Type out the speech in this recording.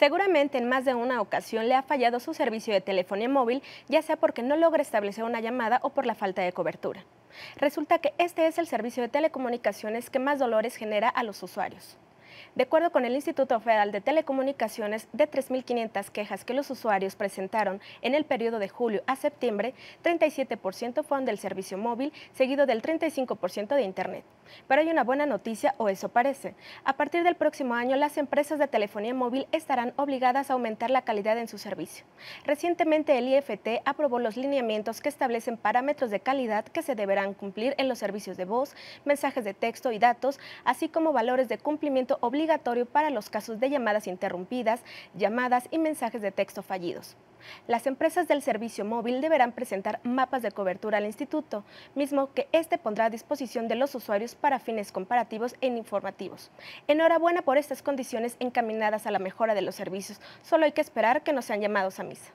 Seguramente en más de una ocasión le ha fallado su servicio de telefonía móvil, ya sea porque no logra establecer una llamada o por la falta de cobertura. Resulta que este es el servicio de telecomunicaciones que más dolores genera a los usuarios. De acuerdo con el Instituto Federal de Telecomunicaciones, de 3.500 quejas que los usuarios presentaron en el periodo de julio a septiembre, 37% fueron del servicio móvil, seguido del 35% de Internet. Pero hay una buena noticia, o eso parece. A partir del próximo año, las empresas de telefonía móvil estarán obligadas a aumentar la calidad en su servicio. Recientemente, el IFT aprobó los lineamientos que establecen parámetros de calidad que se deberán cumplir en los servicios de voz, mensajes de texto y datos, así como valores de cumplimiento obligatorio para los casos de llamadas interrumpidas, llamadas y mensajes de texto fallidos. Las empresas del servicio móvil deberán presentar mapas de cobertura al instituto, mismo que éste pondrá a disposición de los usuarios para fines comparativos e informativos. Enhorabuena por estas condiciones encaminadas a la mejora de los servicios, solo hay que esperar que no sean llamados a misa.